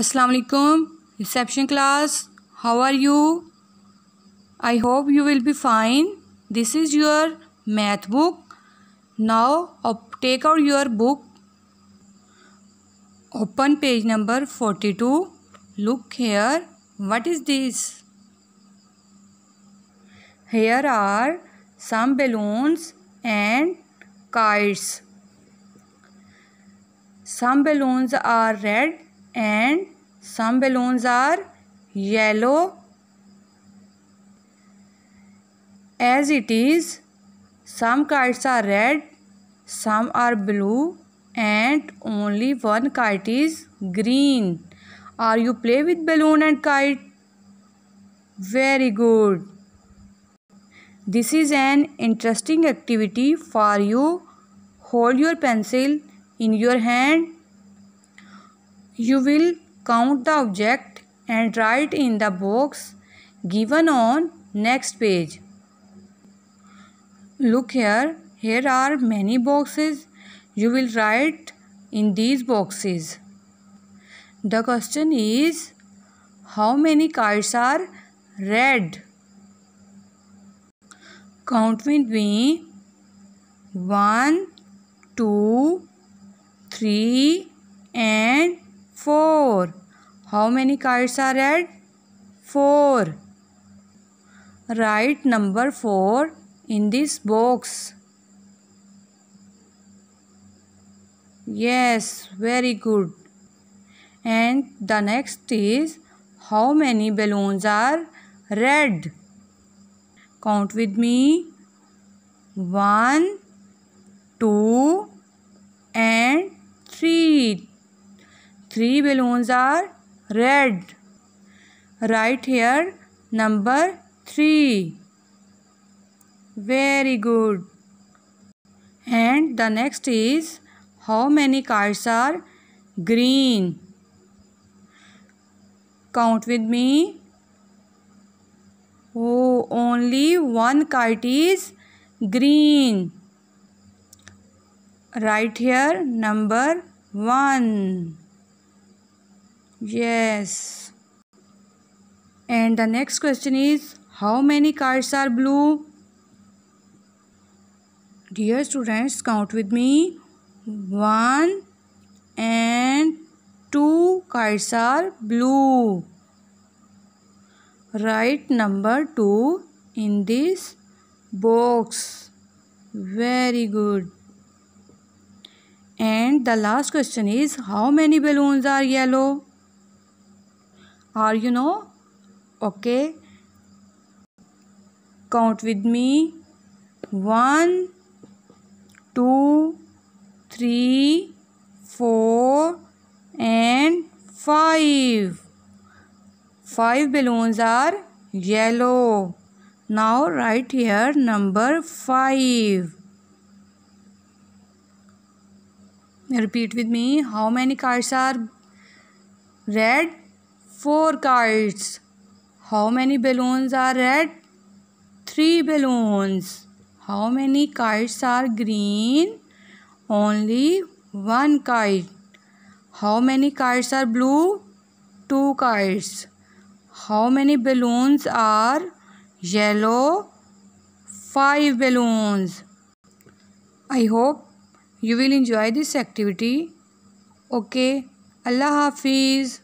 अस्सलाम वालेकुम reception class how are you I hope you will be fine this is your math book now take out your book open page number forty two look here what is this here are some balloons and kites some balloons are red and some balloons are yellow as it is some kites are red some are blue and only one kite is green are you play with balloon and kite very good this is an interesting activity for you hold your pencil in your hand you will count the object and write in the box given on next page. Look here, here are many boxes. You will write in these boxes. The question is, how many cars are red? Count with me. One, two, three, and 4. How many kites are red? 4. Write number 4 in this box. Yes, very good. And the next is how many balloons are red? Count with me. One, two, and three. Three balloons are red right here number three very good and the next is how many cards are green count with me oh only one card is green right here number one Yes. And the next question is how many cards are blue? Dear students, count with me. One and two cards are blue. Write number two in this box. Very good. And the last question is how many balloons are yellow? Are you no okay count with me one two three four and five five balloons are yellow now right here number five repeat with me how many cars are red four kites. How many balloons are red? Three balloons. How many kites are green? Only one kite. How many kites are blue? Two kites. How many balloons are yellow? Five balloons. I hope you will enjoy this activity. Okay. Allah Hafiz.